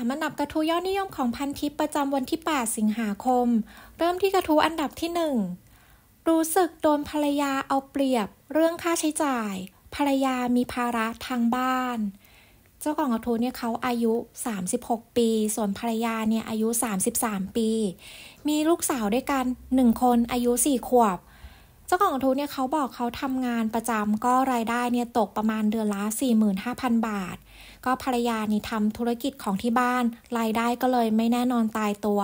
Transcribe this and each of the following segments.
3อันดับกระทู้ยอดนิยมของพันทิปประจำวันที่ 8 สิงหาคม เริ่มที่กระทู้อันดับที่ 1 รู้สึกโดนภรรยาเอาเปรียบ เรื่องค่าใช้จ่าย ภรรยามีภาระทางบ้าน เจ้าของกระทู้เนี่ยเขาอายุ 36 ปี ส่วนภรรยาเนี่ยอายุ 33 ปี มีลูกสาวด้วยกัน 1 คนอายุ 4 ขวบ เจ้าของกระทู้เนี่ยเขาบอกเขาทำงานประจำก็รายได้เนี่ยตกประมาณเดือนละ 45,000 บาทก็ภรรยานี่ทำธุรกิจของที่บ้านรายได้ก็เลยไม่แน่นอนตายตัว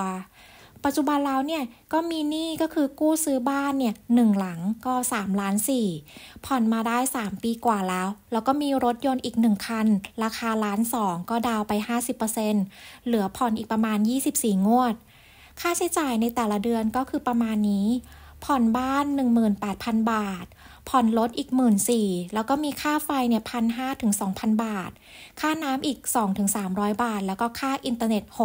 ปัจจุบันแล้วเนี่ย ก็มีหนี้ก็คือกู้ซื้อบ้านเนี่ยหนึ่งหลังก็3ล้าน4ผ่อนมาได้ 3 ปีกว่าแล้ว แล้วก็มีรถยนต์อีก 1 คัน ราคาล้านสองก็ดาวไป 50%เหลือผ่อนอีกประมาณ 24 งวด ค่าใช้จ่ายในแต่ละเดือนก็คือประมาณนี้ ผ่อนบ้าน 18,000บาทผ่อนรถอีก1 4ื่นแล้วก็มีค่าไฟเนี่ยพันห้าถึงสองพันบาท ค่าน้ำอีก 2-300 บาท แล้วก็ค่าอินเทอร์เน็ต 600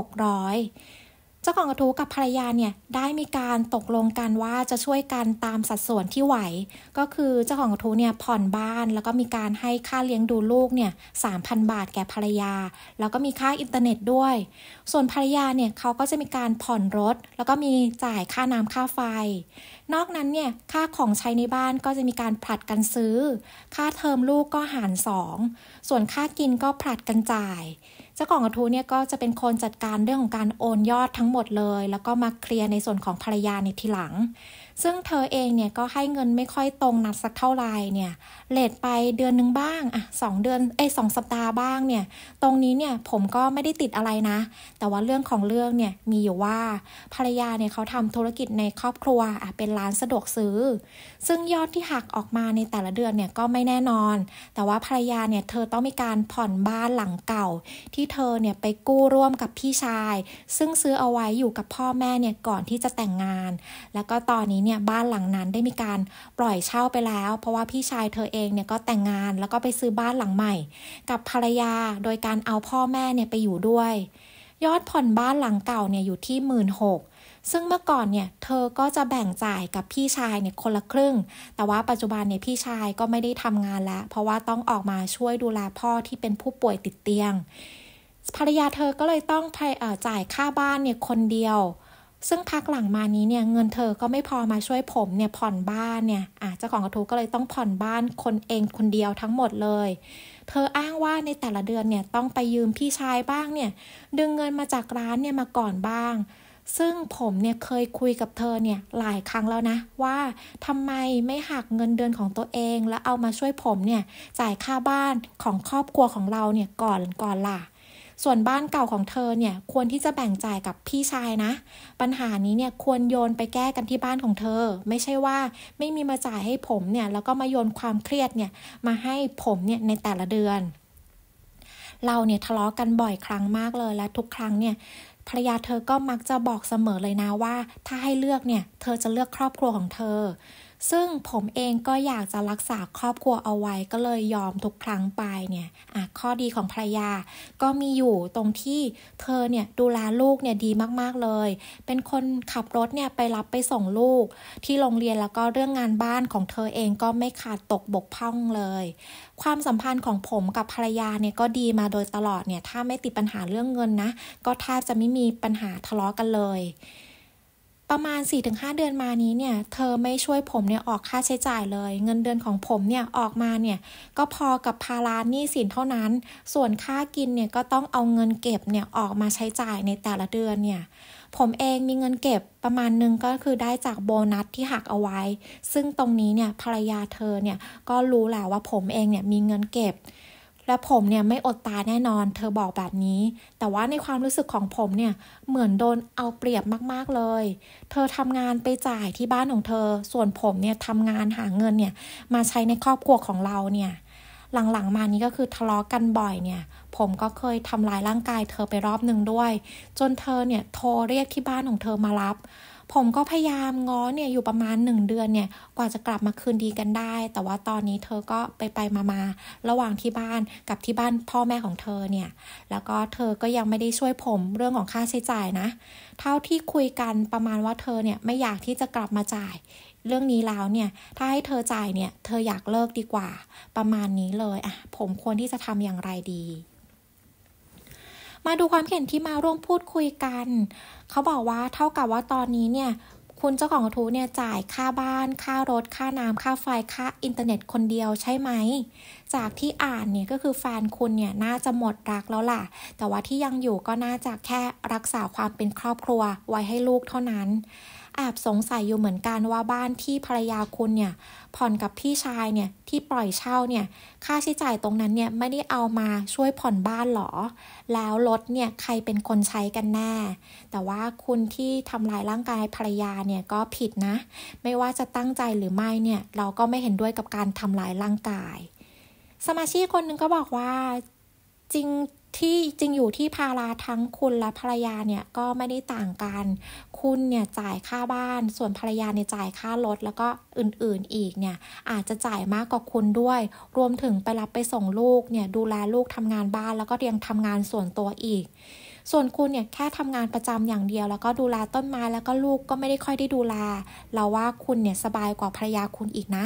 เจ้าของกระทู้กับภรรยาเนี่ยได้มีการตกลงกันว่าจะช่วยกันตามสัดส่วนที่ไหว ก็คือเจ้าของกระทู้เนี่ยผ่อนบ้านแล้วก็มีการให้ค่าเลี้ยงดูลูกเนี่ยสามพันบาทแก่ภรรยา แล้วก็มีค่าอินเทอร์เน็ตด้วย ส่วนภรรยาเนี่ยเขาก็จะมีการผ่อนรถ แล้วก็มีจ่ายค่าน้ำค่าไฟ นอกนั้นเนี่ยค่าของใช้ในบ้านก็จะมีการผลัดกันซื้อ ค่าเทอมลูกก็หารสองส่วนค่ากินก็ผลัดกันจ่ายเจ้าของกระทู้เนี่ยก็จะเป็นคนจัดการเรื่องของการโอนยอดทั้งหมดเลย แล้วก็มาเคลียร์ในส่วนของภรรยาในทีหลังซึ่งเธอเองเนี่ยก็ให้เงินไม่ค่อยตรงนัดสักเท่าไหร่เนี่ยเลทไปเดือนหนึ่งบ้างอ่ะสองเดือนไอสองสัปดาห์บ้างเนี่ยตรงนี้เนี่ยผมก็ไม่ได้ติดอะไรนะ แต่ว่าเรื่องของเรื่องเนี่ยมีอยู่ว่าภรรยาเนี่ยเขาทำธุรกิจในครอบครัวอ่ะเป็นร้านสะดวกซื้อ ซึ่งยอดที่หักออกมาในแต่ละเดือนเนี่ยก็ไม่แน่นอน แต่ว่าภรรยาเนี่ยเธอต้องมีการผ่อนบ้านหลังเก่า ที่เธอเนี่ยไปกู้ร่วมกับพี่ชาย ซึ่งซื้อเอาไว้อยู่กับพ่อแม่เนี่ยก่อนที่จะแต่งงาน แล้วก็ตอนนี้เนี่ยบ้านหลังนั้นได้มีการปล่อยเช่าไปแล้ว เพราะว่าพี่ชายเธอเองเนี่ยก็แต่งงานแล้วก็ไปซื้อบ้านหลังใหม่ กับภรรยาโดยการเอาพ่อแม่เนี่ยไปอยู่ด้วย ยอดผ่อนบ้านหลังเก่าเนี่ยอยู่ที่หมื่นหกซึ่งเมื่อก่อนเนี่ยเธอก็จะแบ่งจ่ายกับพี่ชายเนี่ยคนละครึ่ง แต่ว่าปัจจุบันเนี่ยพี่ชายก็ไม่ได้ทำงานแล้ว เพราะว่าต้องออกมาช่วยดูแลพ่อที่เป็นผู้ป่วยติดเตียงภรรยาเธอก็เลยต้องจ่ายค่าบ้านเนี่ยคนเดียวซึ่งพักหลังมานี้เนี่ย เงินเธอก็ไม่พอมาช่วยผมเนี่ย ผ่อนบ้านเนี่ยอ่ะเจ้าของกระทู้ก็เลยต้องผ่อนบ้านคนเองคนเดียวทั้งหมดเลย เธออ้างว่าในแต่ละเดือนเนี่ยต้องไปยืมพี่ชายบ้างเนี่ยดึงเงินมาจากร้านเนี่ย มาก่อนบ้าง ซึ่งผมเนี่ยเคยคุยกับเธอเนี่ยหลายครั้งแล้วนะ ว่าทำไมไม่หักเงินเดือนของตัวเองแล้วเอามาช่วยผมเนี่ยจ่ายค่าบ้านของครอบครัวของเราเนี่ยก่อนก่อนล่ะส่วนบ้านเก่าของเธอเนี่ยควรที่จะแบ่งจ่ายกับพี่ชายนะ ปัญหานี้เนี่ยควรโยนไปแก้กันที่บ้านของเธอ ไม่ใช่ว่าไม่มีมาจ่ายให้ผมเนี่ย แล้วก็มาโยนความเครียดเนี่ย มาให้ผมเนี่ยในแต่ละเดือน เราเนี่ยทะเลาะกันบ่อยครั้งมากเลยและทุกครั้งเนี่ยภรรยาเธอก็มักจะบอกเสมอเลยนะว่า ถ้าให้เลือกเนี่ย เธอจะเลือกครอบครัวของเธอซึ่งผมเองก็อยากจะรักษาครอบครัวเอาไว้ก็เลยยอมทุกครั้งไปเนี่ยข้อดีของภรรยาก็มีอยู่ตรงที่เธอเนี่ยดูแลลูกเนี่ยดีมากๆเลย เป็นคนขับรถเนี่ยไปรับไปส่งลูก ที่โรงเรียนแล้วก็เรื่องงานบ้านของเธอเองก็ไม่ขาดตกบกพร่องเลย ความสัมพันธ์ของผมกับภรรยาเนี่ยก็ดีมาโดยตลอดเนี่ย ถ้าไม่ติดปัญหาเรื่องเงินนะก็แทบจะไม่มีปัญหาทะเลาะกันเลยประมาณ 4-5 เดือนมานี้เนี่ยเธอไม่ช่วยผมเนี่ยออกค่าใช้จ่ายเลย เงินเดือนของผมเนี่ยออกมาเนี่ยก็พอกับภาระหนี้สินเท่านั้น ส่วนค่ากินเนี่ยก็ต้องเอาเงินเก็บเนี่ยออกมาใช้จ่ายในแต่ละเดือนเนี่ยผมเองมีเงินเก็บประมาณหนึ่งก็คือได้จากโบนัสที่หักเอาไว้ ซึ่งตรงนี้เนี่ยภรรยาเธอเนี่ยก็รู้แหละว่าผมเองเนี่ยมีเงินเก็บและผมเนี่ยไม่อดตาแน่นอนเธอบอกแบบนี้ แต่ว่าในความรู้สึกของผมเนี่ยเหมือนโดนเอาเปรียบมาก ๆ เลย เธอทำงานไปจ่ายที่บ้านของเธอ ส่วนผมเนี่ยทำงานหาเงินเนี่ย มาใช้ในครอบครัวของเราเนี่ย หลังๆมานี้ก็คือทะเลาะกกันบ่อยเนี่ย ผมก็เคยทำลายร่างกายเธอไปรอบหนึ่งด้วย จนเธอเนี่ย โทรเรียกที่บ้านของเธอมารับผมก็พยายามง้อเนี่ยอยู่ประมาณหนึ่งเดือนเนี่ยกว่าจะกลับมาคืนดีกันได้ แต่ว่าตอนนี้เธอก็ไปไปมามาระหว่างที่บ้านกับที่บ้านพ่อแม่ของเธอเนี่ยแล้วก็เธอก็ยังไม่ได้ช่วยผมเรื่องของค่าใช้จ่ายนะ เท่าที่คุยกันประมาณว่าเธอเนี่ยไม่อยากที่จะกลับมาจ่าย เรื่องนี้แล้วเนี่ยถ้าให้เธอจ่ายเนี่ยเธออยากเลิกดีกว่าประมาณนี้เลยอ่ะผมควรที่จะทำอย่างไรดีมาดูความเห็นที่มาร่วมพูดคุยกัน เขาบอกว่าเท่ากับว่าตอนนี้เนี่ย คุณเจ้าของกระทู้เนี่ย จ่ายค่าบ้าน ค่ารถ ค่าน้ำค่าไฟค่าอินเทอร์เน็ตคนเดียวใช่ไหมจากที่อ่านเนี่ยก็คือแฟนคุณเนี่ยน่าจะหมดรักแล้วล่ะ แต่ว่าที่ยังอยู่ก็น่าจะแค่รักษาความเป็นครอบครัวไว้ให้ลูกเท่านั้นแอบสงสัยอยู่เหมือนกันว่าบ้านที่ภรรยาคุณเนี่ยผ่อนกับพี่ชายเนี่ยที่ปล่อยเช่าเนี่ยค่าใช้จ่ายตรงนั้นเนี่ยไม่ได้เอามาช่วยผ่อนบ้านหรอ แล้วรถเนี่ยใครเป็นคนใช้กันแน่ แต่ว่าคุณที่ทำลายร่างกายภรรยาเนี่ยก็ผิดนะ ไม่ว่าจะตั้งใจหรือไม่เนี่ยเราก็ไม่เห็นด้วยกับการทำลายร่างกายสมาชิกคนหนึ่งก็บอกว่าจริงที่จริงอยู่ที่ภาราทั้งคุณและภรรยาเนี่ยก็ไม่ได้ต่างกัน คุณเนี่ยจ่ายค่าบ้าน ส่วนภรรยาเนี่ยจ่ายค่ารถ แล้วก็อื่นๆอีกเนี่ย อาจจะจ่ายมากกว่าคุณด้วย รวมถึงไปรับไปส่งลูกเนี่ย ดูแลลูกทำงานบ้านแล้วก็ยังทำงานส่วนตัวอีกส่วนคุณเนี่ยแค่ทำงานประจำอย่างเดียว แล้วก็ดูแลต้นไม้แล้วก็ลูกก็ไม่ได้ค่อยได้ดูแลเราว่าคุณเนี่ยสบายกว่าภรรยาคุณอีกนะ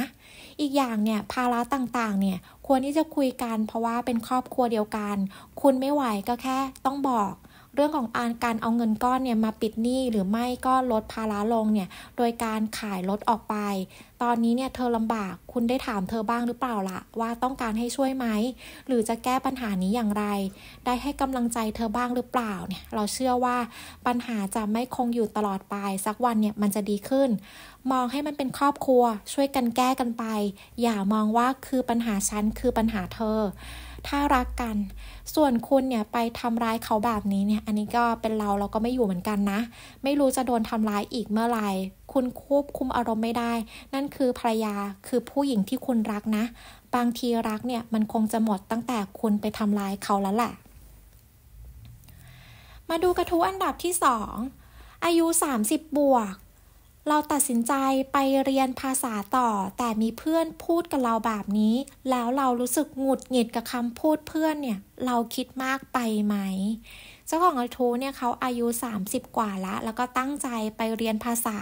อีกอย่างเนี่ยภาระต่างๆเนี่ยควรที่จะคุยกันเพราะว่าเป็นครอบครัวเดียวกัน คุณไม่ไหวก็แค่ต้องบอกเรื่องของอาการเอาเงินก้อนเนี่ยมาปิดหนี้หรือไม่ก็ลดภาระลงเนี่ยโดยการขายรถออกไป ตอนนี้เนี่ยเธอลำบากคุณได้ถามเธอบ้างหรือเปล่าละ่ะ ว่าต้องการให้ช่วยไหม หรือจะแก้ปัญหานี้อย่างไร ได้ให้กำลังใจเธอบ้างหรือเปล่าเนี่ย เราเชื่อว่าปัญหาจะไม่คงอยู่ตลอดไป สักวันเนี่ยมันจะดีขึ้น มองให้มันเป็นครอบครัว ช่วยกันแก้กันไป อย่ามองว่าคือปัญหาฉันคือปัญหาเธอถ้ารักกัน ส่วนคุณเนี่ยไปทำร้ายเขาแบบนี้เนี่ยอันนี้ก็เป็นเราเราก็ไม่อยู่เหมือนกันนะ ไม่รู้จะโดนทำร้ายอีกเมื่อไหร่ คุณควบคุมอารมณ์ไม่ได้ นั่นคือภรรยาคือผู้หญิงที่คุณรักนะ บางทีรักเนี่ย มันคงจะหมดตั้งแต่คุณไปทำร้ายเขาแล้วแหละ มาดูกระทู้อันดับที่ 2 อายุ 30 บวกเราตัดสินใจไปเรียนภาษาต่อแต่มีเพื่อนพูดกับเราแบบนี้ แล้วเรารู้สึกหงุดหงิดกับคำพูดเพื่อนเนี่ย เราคิดมากไปไหมเจ้าของกระทู้เนี่ยเขาอายุ30กว่าละแล้วก็ตั้งใจไปเรียนภาษา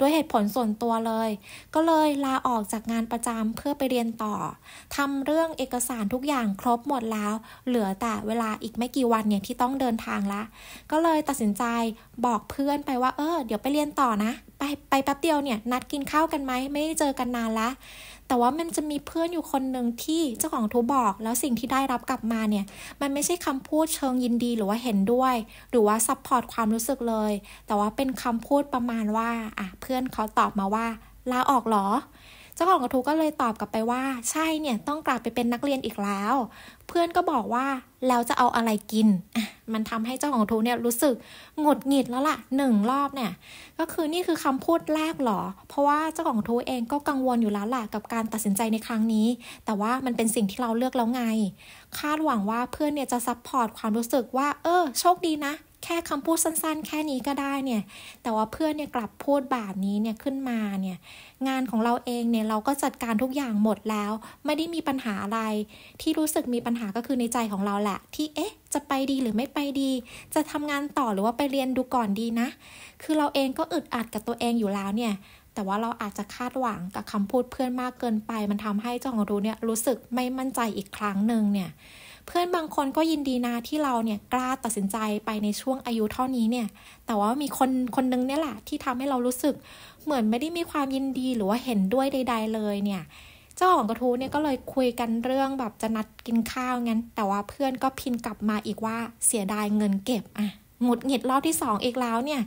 ด้วยเหตุผลส่วนตัวเลย ก็เลยลาออกจากงานประจำเพื่อไปเรียนต่อทำเรื่องเอกสารทุกอย่างครบหมดแล้ว เหลือแต่เวลาอีกไม่กี่วันเนี่ยที่ต้องเดินทางละ ก็เลยตัดสินใจบอกเพื่อนไปว่าเออเดี๋ยวไปเรียนต่อนะไปไปแป๊บเดียวเนี่ย นัดกินข้าวกันไหมไม่ได้เจอกันนานละแต่ว่ามันจะมีเพื่อนอยู่คนหนึ่งที่เจ้าของทูบอกแล้วสิ่งที่ได้รับกลับมาเนี่ย มันไม่ใช่คำพูดเชิงยินดีหรือว่าเห็นด้วย หรือว่าซัพพอร์ตความรู้สึกเลย แต่ว่าเป็นคำพูดประมาณว่าอ่ะเพื่อนเขาตอบมาว่าลาออกหรอจ้าของกระทู้ก็เลยตอบกลับไปว่า ใช่เนี่ยต้องกลับไปเป็นนักเรียนอีกแล้ว เพื่อนก็บอกว่าแล้วจะเอาอะไรกิน มันทำให้เจ้าของกระทู้เนี่ยรู้สึกหงุดหงิดแล้วล่ะหนึ่งรอบเนี่ย ก็คือนี่คือคำพูดแรกหรอเพราะว่าเจ้าของกระทู้เองก็กังวลอยู่แล้วล่ะกับการตัดสินใจในครั้งนี้ แต่ว่ามันเป็นสิ่งที่เราเลือกแล้วไงคาดหวังว่าเพื่อนเนี่ยจะซัพพอร์ตความรู้สึกว่า เออ โชคดีนะแค่คำพูดสั้นๆ แค่นี้ก็ได้เนี่ย แต่ว่าเพื่อนเนี่ยกลับพูดแบบนี้เนี่ยขึ้นมาเนี่ย งานของเราเองเนี่ยเราก็จัดการทุกอย่างหมดแล้วไม่ได้มีปัญหาอะไร ที่รู้สึกมีปัญหาก็คือในใจของเราแหละ ที่เอ๊ะจะไปดีหรือไม่ไปดี จะทำงานต่อหรือว่าไปเรียนดูก่อนดีนะ คือเราเองก็อึดอัดกับตัวเองอยู่แล้วเนี่ย แต่ว่าเราอาจจะคาดหวังกับคำพูดเพื่อนมากเกินไป มันทำให้เจ้าของรู้เนี่ย รู้สึกไม่มั่นใจอีกครั้งหนึ่งเนี่ยเพื่อนบางคนก็ยินดีนะที่เราเนี่ยกล้าตัดสินใจไปในช่วงอายุเท่านี้เนี่ย แต่ว่ามีคนคนนึงเนี่ยแหละ ที่ทำให้เรารู้สึกเหมือนไม่ได้มีความยินดีหรือว่าเห็นด้วยใด ๆ เลยเนี่ย เจ้าของกระทู้เนี่ยก็เลยคุยกันเรื่องแบบจะนัดกินข้าวงั้น แต่ว่าเพื่อนก็พินกลับมาอีกว่าเสียดายเงินเก็บอ่ะหงุดหงิดรอบที่2อีกแล้วเนี่ย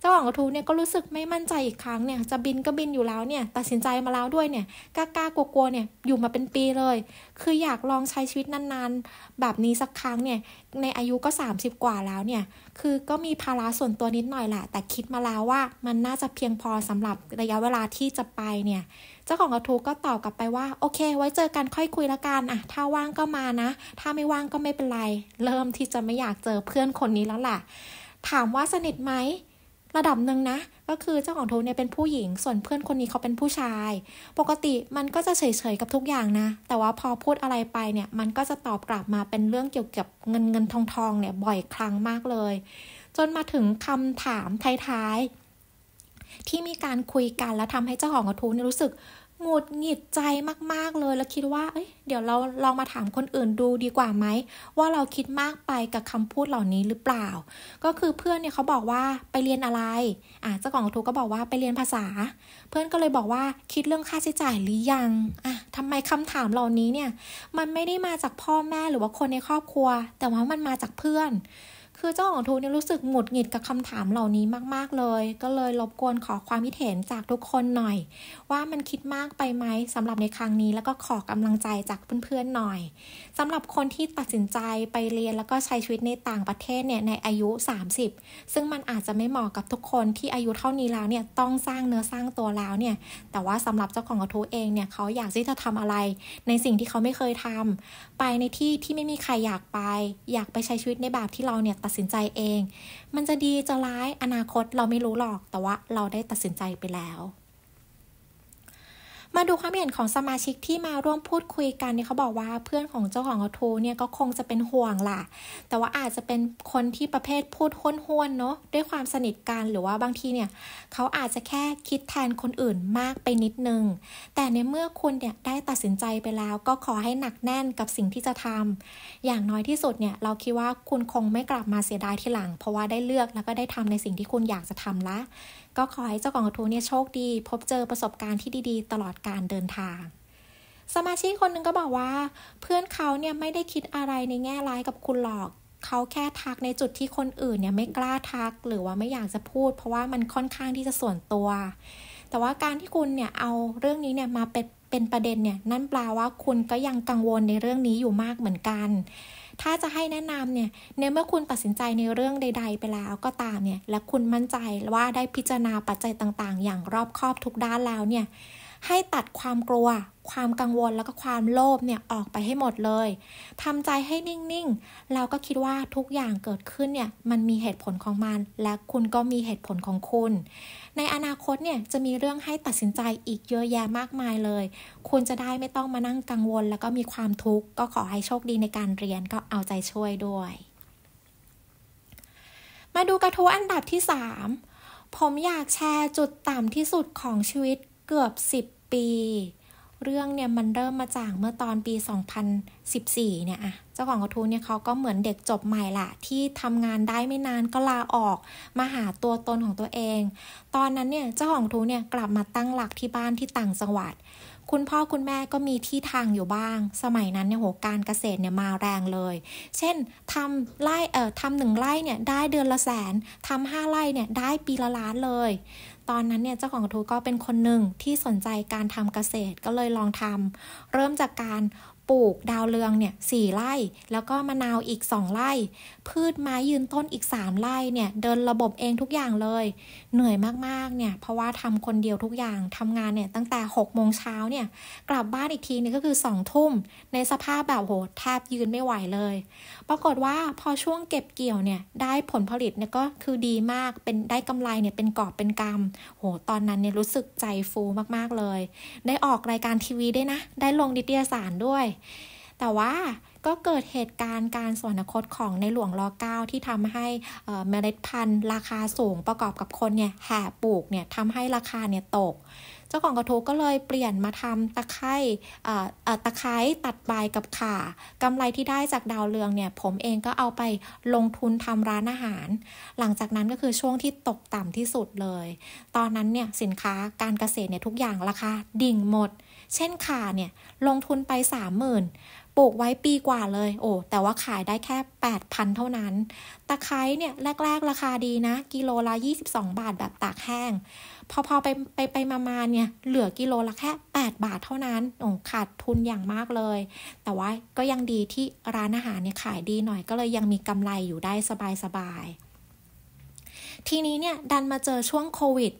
เจ้าของกระทู้เนี่ยก็รู้สึกไม่มั่นใจอีกครั้งเนี่ย จะบินก็บินอยู่แล้วเนี่ย ตัดสินใจมาแล้วด้วยเนี่ยกล้ากลัวกลัวๆเนี่ยอยู่มาเป็นปีเลย คืออยากลองใช้ชีวิตนานๆ แบบนี้สักครั้งเนี่ย ในอายุก็30กว่าแล้วเนี่ย คือก็มีภาระส่วนตัวนิดหน่อยแหละ แต่คิดมาแล้วว่ามันน่าจะเพียงพอสำหรับระยะเวลาที่จะไปเนี่ยเจ้าของกระทู้ก็ตอบกลับไปว่า โอเค ไว้เจอกันค่อยคุยละกันอะถ้าว่างก็มานะถ้าไม่ว่างก็ไม่เป็นไร เริ่มที่จะไม่อยากเจอเพื่อนคนนี้แล้วแหละถามว่าสนิทไหมระดับหนึ่งนะ ก็คือเจ้าของโทเนี่ยเป็นผู้หญิงส่วนเพื่อนคนนี้เขาเป็นผู้ชาย ปกติมันก็จะเฉยๆกับทุกอย่างนะ แต่ว่าพอพูดอะไรไปเนี่ย มันก็จะตอบกลับมาเป็นเรื่องเกี่ยวกับเงินเงินทองทองเนี่ยบ่อยครั้งมากเลย จนมาถึงคำถามท้ายๆที่มีการคุยกันแล้วทำให้เจ้าของกระทู้นี่รู้สึกหงุดหงิดใจมากๆเลย แล้วคิดว่า เอ้ยเดี๋ยวเราลองมาถามคนอื่นดูดีกว่าไหมว่าเราคิดมากไปกับคำพูดเหล่านี้หรือเปล่า ก็คือเพื่อนเนี่ยเขาบอกว่าไปเรียนอะไร อ่ะเจ้าของกระทู้ก็บอกว่าไปเรียนภาษา เพื่อนก็เลยบอกว่าคิดเรื่องค่าใช้จ่ายหรือยัง อ่ะ ทำไมคำถามเหล่านี้เนี่ย มันไม่ได้มาจากพ่อแม่หรือว่าคนในครอบครัว แต่ว่ามันมาจากเพื่อนคือเจ้าของทุกเนี่ย รู้สึกหงุดหงิดกับคำถามเหล่านี้มาก ๆเลย ก็เลยรบกวนขอความคิดเห็นจากทุกคนหน่อย ว่ามันคิดมากไปไหมสำหรับในครั้งนี้ แล้วก็ขอกำลังใจจากเพื่อนๆหน่อย สำหรับคนที่ตัดสินใจไปเรียนแล้วก็ใช้ชีวิตในต่างประเทศเนี่ยในอายุ 30 ซึ่งมันอาจจะไม่เหมาะกับทุกคนที่อายุเท่านี้แล้วเนี่ยต้องสร้างเนื้อสร้างตัวแล้วเนี่ยแต่ว่าสำหรับเจ้าของกระทูเองเนี่ยเขาอยากที่จะทำอะไรในสิ่งที่เขาไม่เคยทำ ไปในที่ที่ไม่มีใครอยากไป อยากไปใช้ชีวิตในแบบที่เราเนี่ยตัตัดสินใจเอง มันจะดีจะร้ายอนาคตเราไม่รู้หรอก แต่ว่าเราได้ตัดสินใจไปแล้วมาดูความเห็นของสมาชิกที่มาร่วมพูดคุยกันเนี่ยเขาบอกว่าเพื่อนของเจ้าของกระทู้เนี่ยก็คงจะเป็นห่วงล่ะ แต่ว่าอาจจะเป็นคนที่ประเภทพูดห้วนๆเนาะด้วยความสนิทกันหรือว่าบางทีเนี่ยเขาอาจจะแค่คิดแทนคนอื่นมากไปนิดนึงแต่ในเมื่อคุณเนี่ยได้ตัดสินใจไปแล้ว ก็ขอให้หนักแน่นกับสิ่งที่จะทำ อย่างน้อยที่สุดเนี่ยเราคิดว่าคุณคงไม่กลับมาเสียดายทีหลัง เพราะว่าได้เลือกแล้วก็ได้ทำในสิ่งที่คุณอยากจะทำละก็ขอให้เจ้าของกระทู้เนี่ยโชคดี พบเจอประสบการณ์ที่ดีๆ ตลอดการเดินทาง สมาชิกคนหนึ่งก็บอกว่า เพื่อนเขาเนี่ยไม่ได้คิดอะไรในแง่ร้ายกับคุณหรอก เขาแค่ทักในจุดที่คนอื่นเนี่ยไม่กล้าทักหรือว่าไม่อยากจะพูด เพราะว่ามันค่อนข้างที่จะส่วนตัว แต่ว่าการที่คุณเนี่ยเอาเรื่องนี้เนี่ยมาเป็นเป็นประเด็นเนี่ยนั่นแปลว่าคุณก็ยังกังวลในเรื่องนี้อยู่มากเหมือนกันถ้าจะให้แนะนำเนี่ยในเมื่อคุณตัดสินใจในเรื่องใด ๆไปแล้วก็ตามเนี่ย และคุณมั่นใจว่าได้พิจารณาปัจจัยต่างๆ อย่างรอบคอบทุกด้านแล้วเนี่ยให้ตัดความกลัว ความกังวล แล้วก็ความโลภเนี่ยออกไปให้หมดเลย ทำใจให้นิ่งๆ แล้วก็คิดว่าทุกอย่างเกิดขึ้นเนี่ยมันมีเหตุผลของมัน และคุณก็มีเหตุผลของคุณ ในอนาคตเนี่ย จะมีเรื่องให้ตัดสินใจอีกเยอะแยะมากมายเลย คุณจะได้ไม่ต้องมานั่งกังวล แล้วก็มีความทุกข์ก็ขอให้โชคดีในการเรียนก็เอาใจช่วยด้วย มาดูกระทู้อันดับที่ 3 ผมอยากแชร์จุดต่ำที่สุดของชีวิตเกือบ 10 ปี เรื่องเนี่ยมันเริ่มมาจากเมื่อตอนปี2014เนี่ยอะเจ้าของกระทู้เนี่ยเขาก็เหมือนเด็กจบใหม่ละที่ทำงานได้ไม่นานก็ลาออกมาหาตัวตนของตัวเอง ตอนนั้นเนี่ยเจ้าของกระทู้เนี่ยกลับมาตั้งหลักที่บ้านที่ต่างจังหวัด คุณพ่อคุณแม่ก็มีที่ทางอยู่บ้าง สมัยนั้นเนี่ยโหการเกษตรเนี่ยมาแรงเลย เช่นทำไร่เอ่อทำหนึ่งไร่เนี่ยได้เดือนละแสนทำห้าไร่เนี่ยได้ปีละล้านเลยตอนนั้นเนี่ยเจ้าของกระทู้ก็เป็นคนหนึ่งที่สนใจการทำเกษตรก็เลยลองทำเริ่มจากการปลูกดาวเรืองเนี่ยสี่ไร่แล้วก็มะนาวอีกสองไร่พืชไม้ยืนต้นอีกสามไร่เนี่ยเดินระบบเองทุกอย่างเลย เหนื่อยมาก ๆเนี่ยเพราะว่าทำคนเดียวทุกอย่างทำงานเนี่ยตั้งแต่หกโมงเช้าเนี่ยกลับบ้านอีกทีนี่ก็คือสองทุ่มในสภาพแบบโหแทบยืนไม่ไหวเลย ปรากฏว่าพอช่วงเก็บเกี่ยวเนี่ยได้ผลผลิตเนี่ยก็คือดีมากเป็นได้กำไรเนี่ยเป็นกอบเป็นกำโหตอนนั้นเนี่ยรู้สึกใจฟูมากๆเลย ได้ออกรายการทีวีได้นะ ได้ลงดิตยสารด้วยแต่ว่าก็เกิดเหตุการณ์การสวรรคตของในหลวงรอเก้าที่ทำให้เมล็ดพันธุ์ราคาสูงประกอบกับคนเนี่ยแห่ปลูกเนี่ยทำให้ราคาเนี่ยตก เจ้าของกระทูก็เลยเปลี่ยนมาทำตะไคร่ตะไคร้ตัดใบกับข่ากำไรที่ได้จากดาวเรืองเนี่ยผมเองก็เอาไปลงทุนทำร้านอาหาร หลังจากนั้นก็คือช่วงที่ตกต่ำที่สุดเลย ตอนนั้นเนี่ยสินค้าการเกษตรเนี่ยทุกอย่างราคาดิ่งหมดเช่นขาเนี่ย ลงทุนไป 30,000 ปลูกไว้ปีกว่าเลย โอ้ แต่ว่าขายได้แค่ 8,000 เท่านั้น ตะไคร้เนี่ย แรก ๆ ราคาดีนะ กิโลละ 22 บาทแบบตากแห้ง พอพอไปไปไปมามาเนี่ย เหลือกิโลละแค่ 8 บาทเท่านั้นโอ้ขาดทุนอย่างมากเลย แต่ว่าก็ยังดีที่ร้านอาหารเนี่ยขายดีหน่อยก็เลยยังมีกำไรอยู่ได้สบาย ๆทีนี้เนี่ยดันมาเจอช่วงโควิด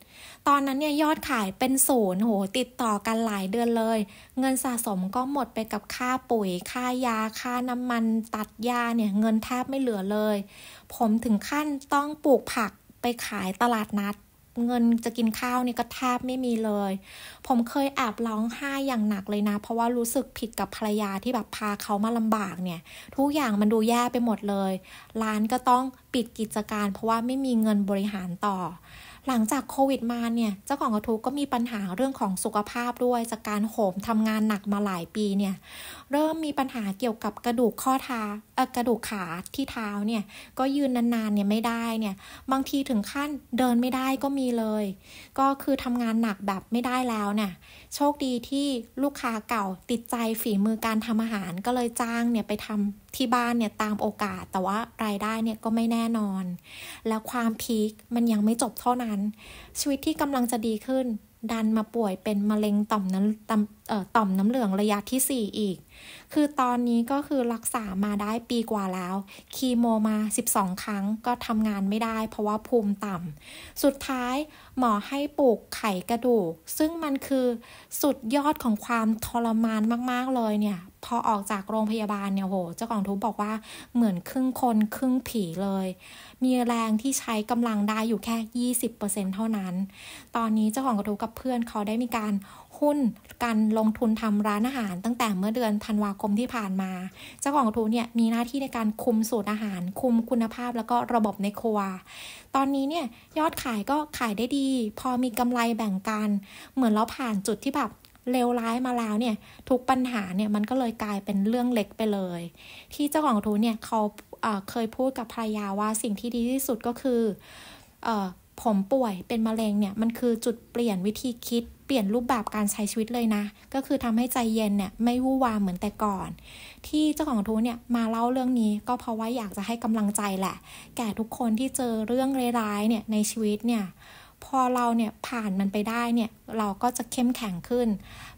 ตอนนั้นเนี่ยยอดขายเป็นศูนย์โหติดต่อกันหลายเดือนเลย เงินสะสมก็หมดไปกับค่าปุ๋ย ค่ายาค่าน้ำมันตัดยาเนี่ยเงินแทบไม่เหลือเลย ผมถึงขั้นต้องปลูกผักไปขายตลาดนัดเงินจะกินข้าวนี่ก็แทบไม่มีเลย ผมเคยแอบร้องไห้อย่างหนักเลยนะ เพราะว่ารู้สึกผิดกับภรรยาที่แบบพาเขามาลำบากเนี่ย ทุกอย่างมันดูแย่ไปหมดเลย ร้านก็ต้องปิดกิจการเพราะว่าไม่มีเงินบริหารต่อหลังจากโควิดมาเนี่ยเจ้าของกระทู้ก็มีปัญหาเรื่องของสุขภาพด้วย จากการโหมทำงานหนักมาหลายปีเนี่ย เริ่มมีปัญหาเกี่ยวกับกระดูกข้อเท้าเออกระดูกขาที่เท้าเนี่ย ก็ยืนนานๆ เนี่ยไม่ได้เนี่ย บางทีถึงขั้นเดินไม่ได้ก็มีเลย ก็คือทำงานหนักแบบไม่ได้แล้วเนี่ยโชคดีที่ลูกค้าเก่าติดใจฝีมือการทำอาหารก็เลยจ้างเนี่ยไปทำที่บ้านเนี่ยตามโอกาส แต่ว่ารายได้เนี่ยก็ไม่แน่นอน แล้วความพีคมันยังไม่จบเท่านั้น ชีวิตที่กำลังจะดีขึ้น ดันมาป่วยเป็นมะเร็งต่อมน้ำต่อมน้ำเหลืองระยะที่ 4 อีก คือตอนนี้ก็คือรักษามาได้ปีกว่าแล้ว คีโมมา 12 ครั้งก็ทำงานไม่ได้เพราะว่าภูมิต่ำ สุดท้ายหมอให้ปลูกไขกระดูก ซึ่งมันคือสุดยอดของความทรมานมากๆเลยเนี่ย พอออกจากโรงพยาบาลเนี่ยโหเจ้าของทุกบอกว่าเหมือนครึ่งคนครึ่งผีเลย มีแรงที่ใช้กำลังได้อยู่แค่20%เท่านั้น ตอนนี้เจ้าของกระทูกับเพื่อนเขาได้มีการหุ้นการลงทุนทำร้านอาหารตั้งแต่เมื่อเดือนธันวาคมที่ผ่านมา เจ้าของทุนเนี่ยมีหน้าที่ในการคุมสูตรอาหารคุมคุณภาพแล้วก็ระบบในครัว ตอนนี้เนี่ยยอดขายก็ขายได้ดี พอมีกำไรแบ่งกัน เหมือนเราผ่านจุดที่แบบเลวร้ายมาแล้วเนี่ยทุกปัญหาเนี่ยมันก็เลยกลายเป็นเรื่องเล็กไปเลย ที่เจ้าของทุนเนี่ยเขาเคยพูดกับภรรยาว่าสิ่งที่ดีที่สุดก็คืออผมป่วยเป็นมะเร็งเนี่ยมันคือจุดเปลี่ยนวิธีคิดเปลี่ยนรูปแบบการใช้ชีวิตเลยนะ ก็คือทำให้ใจเย็นเนี่ยไม่วู่วามเหมือนแต่ก่อน ที่เจ้าของทูเนี่ยมาเล่าเรื่องนี้ก็เพราะว่าอยากจะให้กำลังใจแหละ แก่ทุกคนที่เจอเรื่องร้ายๆเนี่ยในชีวิตเนี่ย พอเราเนี่ยผ่านมันไปได้เนี่ยเราก็จะเข้มแข็งขึ้น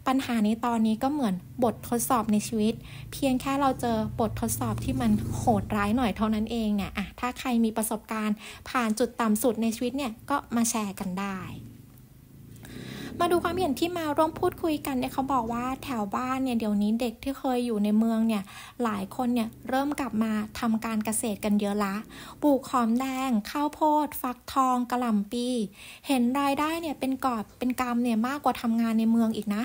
ปัญหานี้ตอนนี้ก็เหมือนบททดสอบในชีวิต เพียงแค่เราเจอบททดสอบที่มันโหดร้ายหน่อยเท่านั้นเองเนี่ยอะถ้าใครมีประสบการณ์ ผ่านจุดต่ำสุดในชีวิตเนี่ยก็มาแชร์กันได้มาดูความเห็นที่มาร่วมพูดคุยกันเนี่ยเขาบอกว่าแถวบ้านเนี่ยเดี๋ยวนี้เด็กที่เคยอยู่ในเมืองเนี่ยหลายคนเนี่ยเริ่มกลับมาทำการเกษตรกันเยอะละ ปลูกหอมแดง ข้าวโพด ฟักทองกระหล่ำปี เห็นรายได้เนี่ยเป็นกอบ เป็นกำเนี่ยมากกว่าทำงานในเมืองอีกนะ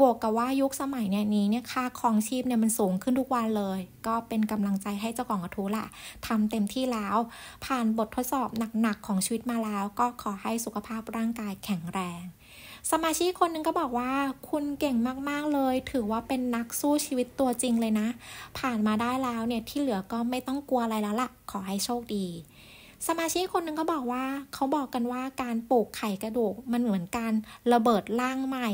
บวกกับว่ายุคสมัยเนี่ยนี้เนี่ยค่าครองชีพเนี่ยมันสูงขึ้นทุกวันเลย ก็เป็นกำลังใจให้เจ้าของกระทู้ล่ะทำเต็มที่แล้ว ผ่านบททดสอบหนักๆของชีวิตมาแล้ว ก็ขอให้สุขภาพร่างกายแข็งแรงสมาชิกคนหนึ่งก็บอกว่า คุณเก่งมากๆเลย ถือว่าเป็นนักสู้ชีวิตตัวจริงเลยนะ ผ่านมาได้แล้วเนี่ย ที่เหลือก็ไม่ต้องกลัวอะไรแล้วละ่ะ ขอให้โชคดี สมาชิกคนหนึ่งก็บอกว่าเขาบอกกันว่าการปลูกไข่กระดูก มันเหมือนการระเบิดร่างใหม่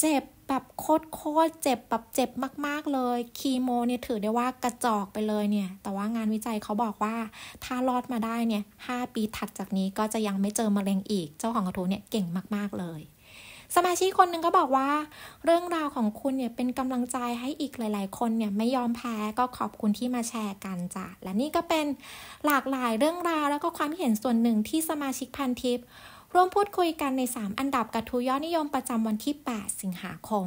เจ็บแบบโคตรโคตรเจ็บแบบเจ็บมากๆเลย คีโมเนี่ยถือได้ว่ากระจอกไปเลยเนี่ย แต่ว่างานวิจัยเขาบอกว่า ถ้ารอดมาได้เนี่ยหปีถัดจากนี้ก็จะยังไม่เจอมะเร็งอีก เจ้าของกระทูเนี่ยเก่งมากๆเลยสมาชิกคนหนึ่งก็บอกว่าเรื่องราวของคุณเนี่ยเป็นกำลังใจให้อีกหลายๆคนเนี่ยไม่ยอมแพ้ก็ขอบคุณที่มาแชร์กันจ้ะและนี่ก็เป็นหลากหลายเรื่องราวแล้วก็ความเห็นส่วนหนึ่งที่สมาชิกพันทิปร่วมพูดคุยกันใน 3 อันดับกระทู้ยอดนิยมประจำวันที่ 8 สิงหาคม